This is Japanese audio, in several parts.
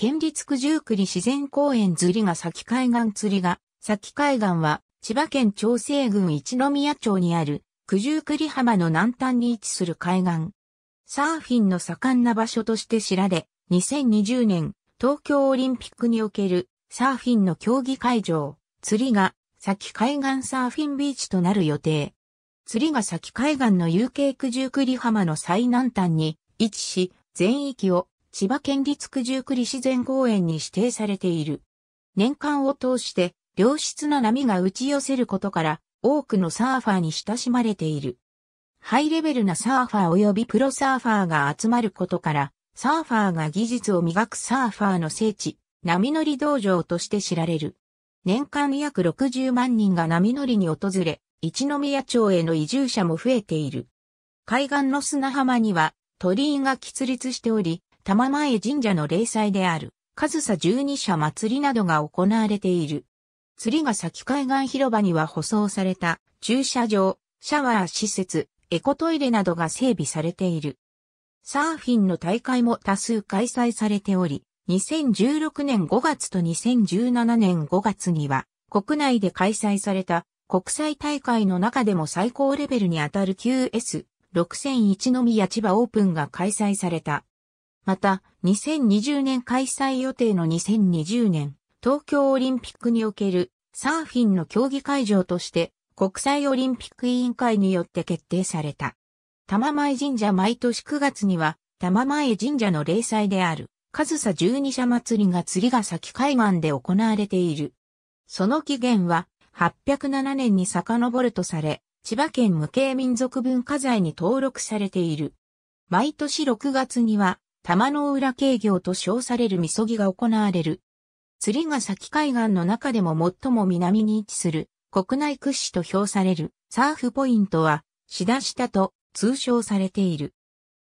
県立九十九里自然公園釣りが先海岸釣りが、先海岸は、千葉県長生郡一宮町にある、九十九里浜の南端に位置する海岸。サーフィンの盛んな場所として知られ、2020年、東京オリンピックにおける、サーフィンの競技会場、釣りが、先海岸サーフィンビーチとなる予定。釣りが先海岸の有形九十九里浜の最南端に位置し、全域を千葉県立九十九里自然公園に指定されている。年間を通して良質な波が打ち寄せることから多くのサーファーに親しまれている。ハイレベルなサーファー及びプロサーファーが集まることから、サーファーが技術を磨くサーファーの聖地、波乗り道場として知られる。年間約60万人が波乗りに訪れ、一宮町への移住者も増えている。海岸の砂浜には鳥居が起立しており、玉前神社の霊祭である、上総十二社祭りなどが行われている。釣りが先海岸広場には舗装された駐車場、シャワー施設、エコトイレなどが整備されている。サーフィンの大会も多数開催されており、2016年5月と2017年5月には、国内で開催された国際大会の中でも最高レベルにあたる QS6001 の宮千葉オープンが開催された。また、2020年開催予定の2020年、東京オリンピックにおけるサーフィンの競技会場として国際オリンピック委員会によって決定された。玉前神社毎年9月には玉前神社の例祭である上総十二社祭りが釣りヶ崎海岸で行われている。その起源は807年に遡るとされ、千葉県無形民族文化財に登録されている。毎年6月には玉の浦営業と称されるみそぎが行われる。釣りが先海岸の中でも最も南に位置する国内屈指と評されるサーフポイントは、シダシタと通称されている。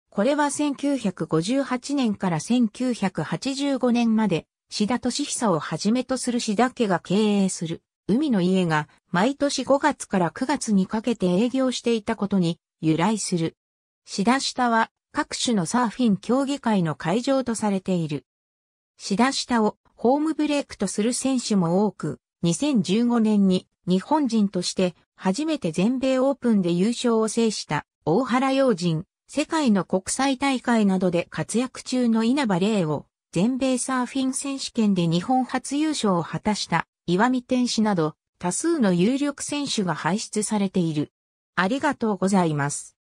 これは1958年から1985年まで、シダ俊久をはじめとするシダ家が経営する海の家が毎年5月から9月にかけて営業していたことに由来する。シダタは各種のサーフィン競技会の会場とされている。シダ下をホームブレイクとする選手も多く、2015年に日本人として初めて全米オープンで優勝を制した大原洋人、世界の国際大会などで活躍中の稲葉玲を全米サーフィン選手権で日本初優勝を果たした岩見天使など多数の有力選手が輩出されている。ありがとうございます。